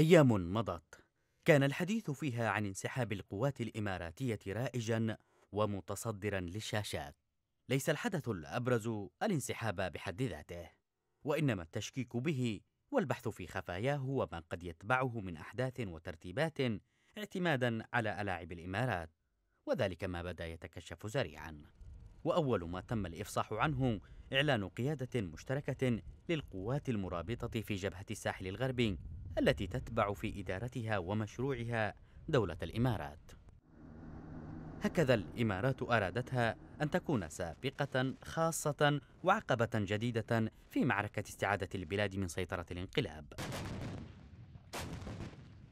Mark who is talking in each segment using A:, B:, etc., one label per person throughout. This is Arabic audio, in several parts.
A: أيام مضت كان الحديث فيها عن انسحاب القوات الإماراتية رائجا ومتصدرا للشاشات ليس الحدث الأبرز الانسحاب بحد ذاته وإنما التشكيك به والبحث في خفاياه وما قد يتبعه من أحداث وترتيبات اعتمادا على ألاعب الإمارات وذلك ما بدا يتكشف سريعا وأول ما تم الإفصاح عنه إعلان قيادة مشتركة للقوات المرابطة في جبهة الساحل الغربي التي تتبع في إدارتها ومشروعها دولة الإمارات هكذا الإمارات أرادتها أن تكون سابقة خاصة وعقبة جديدة في معركة استعادة البلاد من سيطرة الانقلاب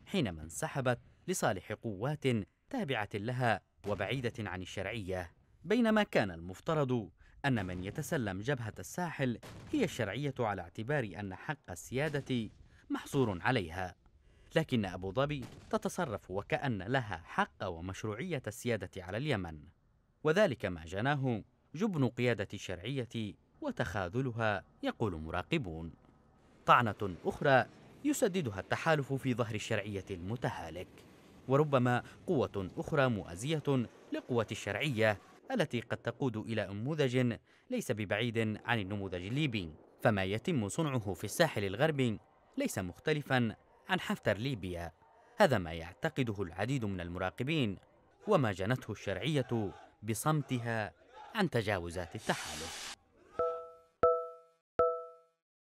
A: حينما انسحبت لصالح قوات تابعة لها وبعيدة عن الشرعية بينما كان المفترض أن من يتسلم جبهة الساحل هي الشرعية على اعتبار أن حق السيادة محصور عليها لكن أبو ظبي تتصرف وكأن لها حق ومشروعية السيادة على اليمن وذلك ما جناه جبن قيادة الشرعية وتخاذلها يقول مراقبون طعنة أخرى يسددها التحالف في ظهر الشرعية المتهالك وربما قوة أخرى مؤازية لقوة الشرعية التي قد تقود إلى نموذج ليس ببعيد عن النموذج الليبي فما يتم صنعه في الساحل الغربي ليس مختلفا عن حفتر ليبيا هذا ما يعتقده العديد من المراقبين وما جنته الشرعية بصمتها عن تجاوزات التحالف